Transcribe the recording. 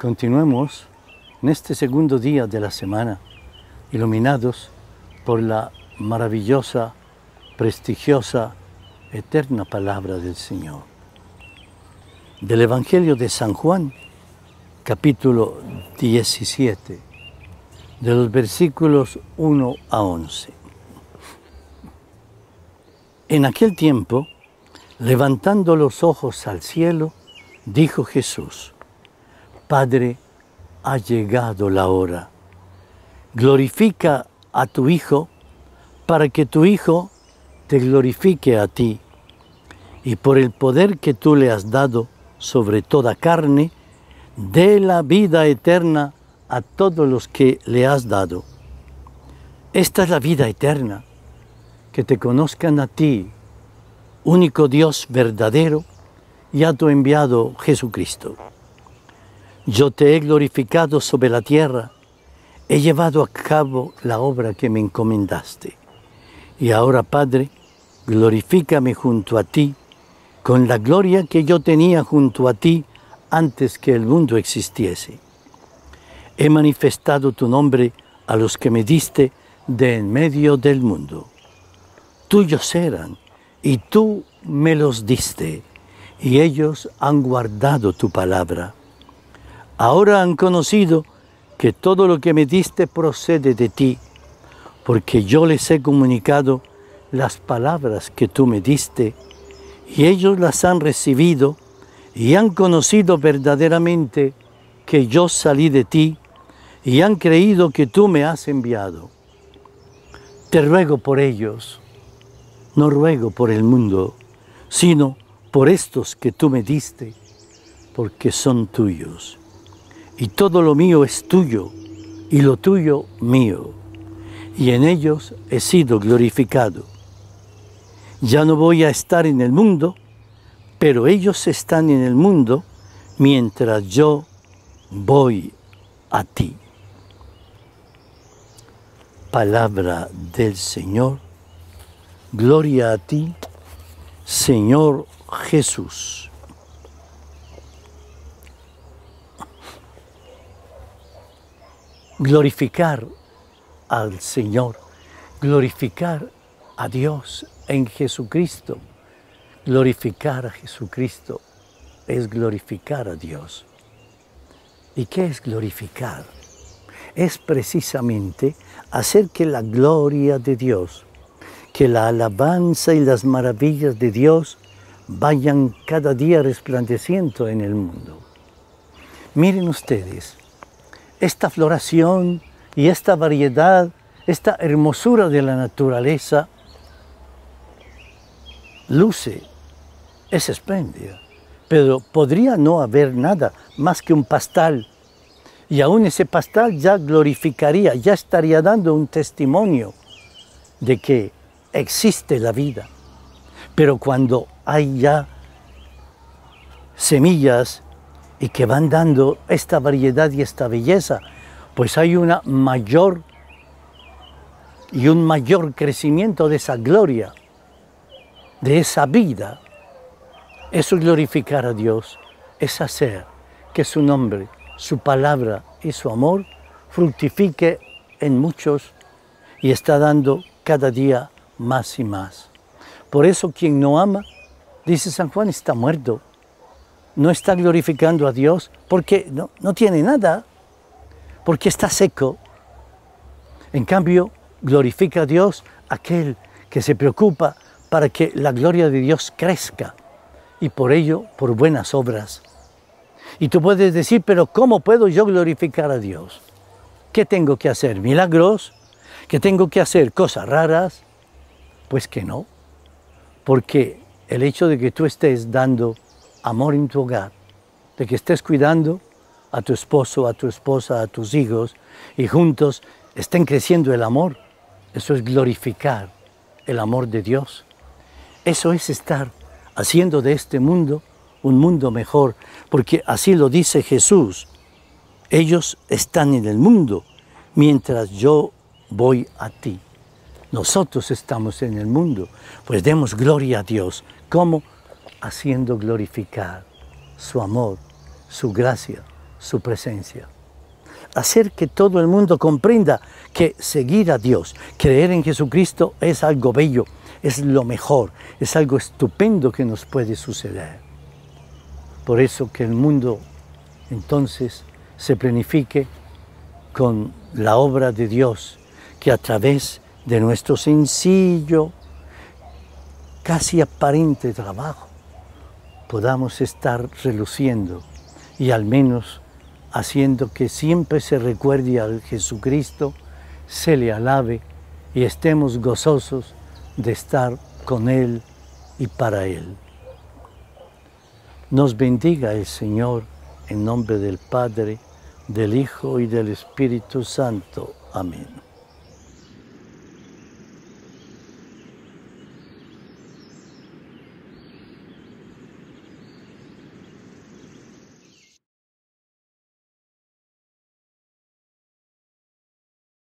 Continuemos en este segundo día de la semana, iluminados por la maravillosa, prestigiosa, eterna palabra del Señor. Del Evangelio de San Juan, capítulo 17, de los versículos 1 a 11. En aquel tiempo, levantando los ojos al cielo, dijo Jesús, Padre, ha llegado la hora. Glorifica a tu Hijo para que tu Hijo te glorifique a ti. Y por el poder que tú le has dado sobre toda carne, dé la vida eterna a todos los que le has dado. Esta es la vida eterna, que te conozcan a ti, único Dios verdadero, y a tu enviado Jesucristo. Yo te he glorificado sobre la tierra, he llevado a cabo la obra que me encomendaste. Y ahora, Padre, glorifícame junto a ti con la gloria que yo tenía junto a ti antes que el mundo existiese. He manifestado tu nombre a los que me diste de en medio del mundo. Tuyos eran, y tú me los diste, y ellos han guardado tu palabra ahora han conocido que todo lo que me diste procede de ti, porque yo les he comunicado las palabras que tú me diste, y ellos las han recibido y han conocido verdaderamente que yo salí de ti, y han creído que tú me has enviado. Te ruego por ellos, no ruego por el mundo, sino por estos que tú me diste, porque son tuyos y todo lo mío es tuyo, y lo tuyo mío, y en ellos he sido glorificado. Ya no voy a estar en el mundo, pero ellos están en el mundo mientras yo voy a ti. Palabra del Señor, gloria a ti, Señor Jesús. glorificar al Señor, glorificar a Dios en Jesucristo. Glorificar a Jesucristo es glorificar a Dios. ¿Y qué es glorificar? Es precisamente hacer que la gloria de Dios, que la alabanza y las maravillas de Dios vayan cada día resplandeciendo en el mundo. Miren ustedes, esta floración y esta variedad, esta hermosura de la naturaleza, luce, es espléndida, pero podría no haber nada más que un pastal. Y aún ese pastal ya glorificaría, ya estaría dando un testimonio de que existe la vida. Pero cuando hay ya semillas y que van dando esta variedad y esta belleza, pues hay una mayor y un mayor crecimiento de esa gloria, de esa vida. Eso es glorificar a Dios, es hacer que su nombre, su palabra y su amor fructifique en muchos y está dando cada día más y más. Por eso quien no ama, dice San Juan, está muerto no está glorificando a Dios porque no, no tiene nada, porque está seco. En cambio, glorifica a Dios aquel que se preocupa para que la gloria de Dios crezca y por ello por buenas obras. Y tú puedes decir, pero ¿cómo puedo yo glorificar a Dios? ¿Qué tengo que hacer? ¿Milagros? ¿Qué tengo que hacer cosas raras? Pues que no, porque el hecho de que tú estés dando amor en tu hogar, de que estés cuidando a tu esposo, a tu esposa, a tus hijos y juntos estén creciendo el amor. Eso es glorificar el amor de Dios. Eso es estar haciendo de este mundo un mundo mejor, porque así lo dice Jesús. Ellos están en el mundo mientras yo voy a ti. Nosotros estamos en el mundo, pues demos gloria a Dios. ¿Cómo? haciendo glorificar su amor, su gracia, su presencia. Hacer que todo el mundo comprenda que seguir a Dios, creer en Jesucristo es algo bello, es lo mejor, es algo estupendo que nos puede suceder. Por eso que el mundo entonces se planifique con la obra de Dios, que a través de nuestro sencillo, casi aparente trabajo, podamos estar reluciendo y al menos haciendo que siempre se recuerde al Jesucristo, se le alabe y estemos gozosos de estar con Él y para Él. Nos bendiga el Señor en nombre del Padre, del Hijo y del Espíritu Santo. Amén.